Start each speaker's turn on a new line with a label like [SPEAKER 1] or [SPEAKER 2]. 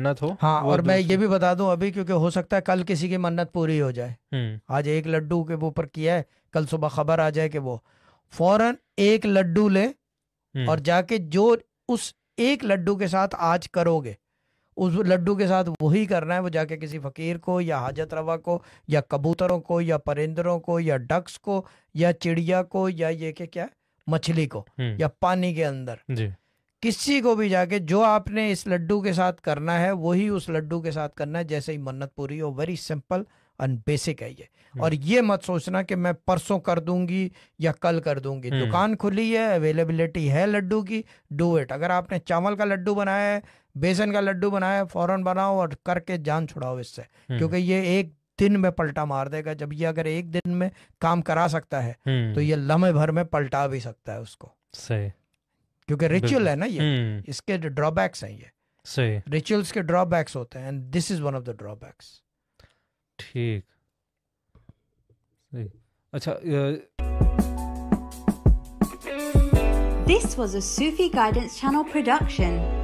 [SPEAKER 1] मन्नत हो हाँ और मैं ये भी बता दूं अभी क्योंकि हो सकता है कल किसी की मन्नत पूरी हो जाए हम्म। आज एक लड्डू के ऊपर किया है कल सुबह खबर आ जाए कि वो फौरन एक लड्डू ले हम्म। और जाके जो उस एक लड्डू के साथ आज करोगे उस लड्डू के साथ वही करना है वो जाके किसी फकीर को या हाजत रवा को या कबूतरों को या परिंदरों को या डक्स को या चिड़िया को या ये के क्या मछली को हम्म। या पानी के अंदर किसी को भी जाके जो आपने इस लड्डू के साथ करना है वही उस लड्डू के साथ करना है जैसे ही मन्नत पूरी हो वेरी सिंपल एंड बेसिक है ये हम्म। और ये मत सोचना कि मैं परसों कर दूंगी या कल कर दूंगी हम्म। दुकान खुली है अवेलेबिलिटी है लड्डू की डू इट अगर आपने चावल का लड्डू बनाया है बेसन का लड्डू बनाया है फौरन बनाओ और करके जान छुड़ाओ इससे हम्म। क्योंकि ये एक दिन में पलटा मार देगा जब ये अगर एक दिन में काम करा सकता है तो ये लम्हे भर में पलटा भी सकता है उसको सही
[SPEAKER 2] क्योंकि रिचुअल है ना ये हम्म।
[SPEAKER 1] इसके ड्रॉबैक्स हैं ये सही रिचुअल्स के ड्रॉबैक्स होते हैं and this is one of the drawbacks ठीक अच्छा this was a Sufi Guidance Channel production.